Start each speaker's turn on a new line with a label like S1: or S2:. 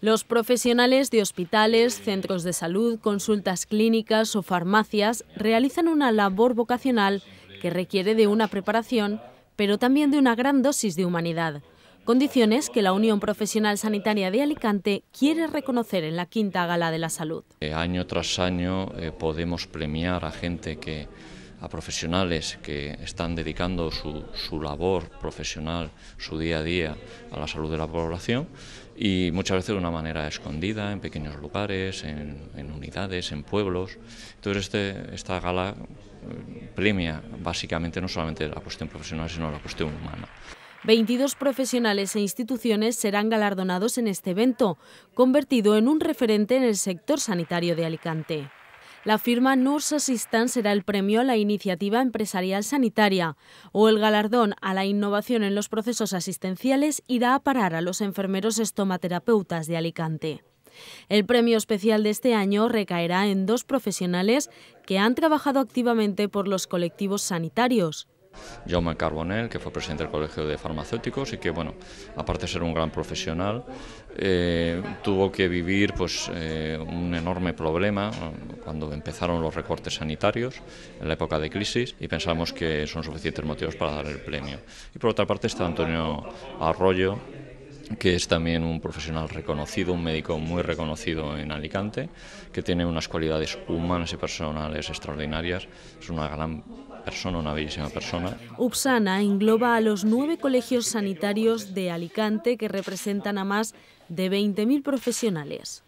S1: Los profesionales de hospitales, centros de salud, consultas clínicas o farmacias realizan una labor vocacional que requiere de una preparación, pero también de una gran dosis de humanidad, condiciones que la Unión Profesional Sanitaria de Alicante quiere reconocer en la quinta gala de la salud.
S2: Eh, año tras año eh, podemos premiar a gente que a profesionales que están dedicando su, labor profesional, su día a día a la salud de la población y muchas veces de una manera escondida, en pequeños lugares, en, unidades, en pueblos. Entonces este, esta gala eh, premia básicamente no solamente la cuestión profesional, sino la cuestión humana.
S1: 22 profesionales e instituciones serán galardonados en este evento, convertido en un referente en el sector sanitario de Alicante. La firma NURS Assistant será el premio a la iniciativa empresarial sanitaria o el galardón a la innovación en los procesos asistenciales irá a parar a los enfermeros estomaterapeutas de Alicante. El premio especial de este año recaerá en dos profesionales que han trabajado activamente por los colectivos sanitarios,
S2: Jaume Carbonell, que fue presidente del Colegio de Farmacéuticos y que, bueno, aparte de ser un gran profesional, eh, tuvo que vivir pues, eh, un enorme problema eh, cuando empezaron los recortes sanitarios en la época de crisis y pensamos que son suficientes motivos para dar el premio. Y por otra parte está Antonio Arroyo, que es también un profesional reconocido, un médico muy reconocido en Alicante, que tiene unas cualidades humanas y personales extraordinarias. Es una gran persona, una bellísima persona.
S1: Upsana engloba a los nueve colegios sanitarios de Alicante que representan a más de 20.000 profesionales.